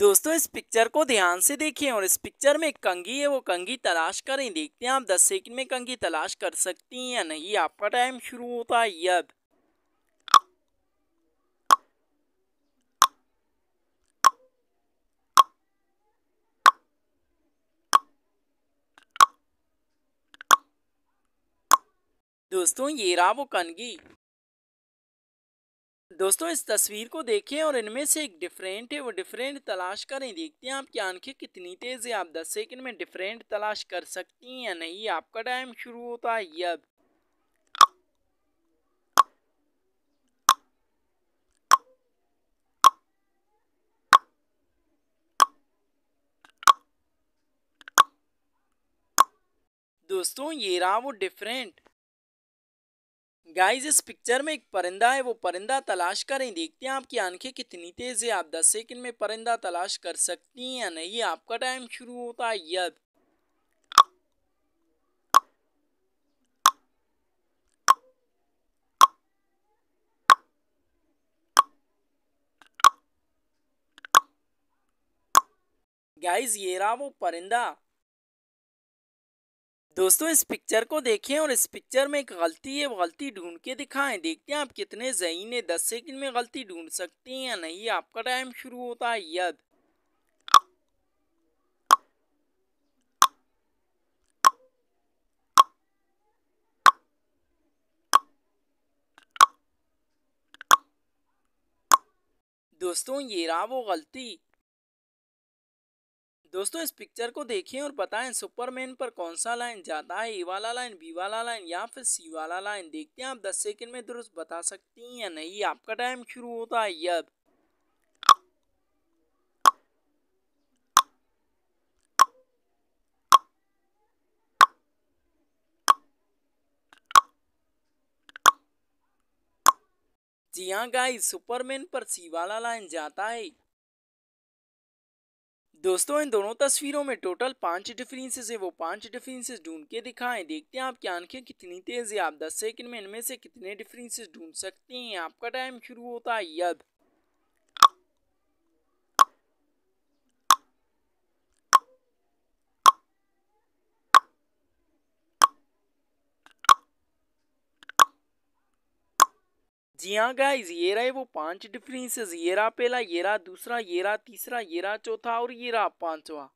दोस्तों इस पिक्चर को ध्यान से देखिए और इस पिक्चर में कंगी है वो कंगी तलाश करें देखते हैं आप दस सेकंड में कंगी तलाश कर सकती हैं या नहीं आपका टाइम शुरू होता है अब दोस्तों ये रहा वो कंगी दोस्तों इस तस्वीर को देखें और इनमें से एक डिफरेंट है वो डिफरेंट तलाश करें देखते हैं आपकी आंखें कितनी तेज़ है आप 10 सेकंड में डिफरेंट तलाश कर सकती हैं या नहीं आपका टाइम शुरू होता है अब दोस्तों ये रहा वो डिफरेंट गाइज इस पिक्चर में एक परिंदा है वो परिंदा तलाश करें देखते हैं आपकी आंखें कितनी तेज है आप 10 सेकंड में परिंदा तलाश कर सकती हैं या नहीं आपका टाइम शुरू होता है यद गाइज ये रहा वो परिंदा दोस्तों इस पिक्चर को देखें और इस पिक्चर में एक गलती है गलती ढूंढ के दिखाएं देखते हैं आप कितने जहीन है दस सेकंड में गलती ढूंढ सकते हैं या नहीं आपका टाइम शुरू होता है यद दोस्तों ये रहा वो गलती दोस्तों इस पिक्चर को देखें और बताएं सुपरमैन पर कौन सा लाइन जाता है ए वाला लाइन बी वाला लाइन या फिर सी वाला लाइन देखते हैं आप 10 सेकंड में दुरुस्त बता सकती हैं या नहीं आपका टाइम शुरू होता है यब जी हाँ गाइस सुपरमैन पर सी वाला लाइन जाता है दोस्तों इन दोनों तस्वीरों में टोटल पांच डिफरेंसेस है वो पांच डिफरेंसेस ढूंढ के दिखाएं देखते हैं आपकी आंखें कितनी तेज है आप दस सेकंड में इनमें से कितने डिफरेंसेस ढूंढ सकते हैं आपका टाइम शुरू होता है यद जी हाँ गाइज ये रहे वो पांच डिफरेंसेस ये रहा पहला ये रहा दूसरा ये रहा तीसरा ये रहा चौथा और ये रहा पांचवा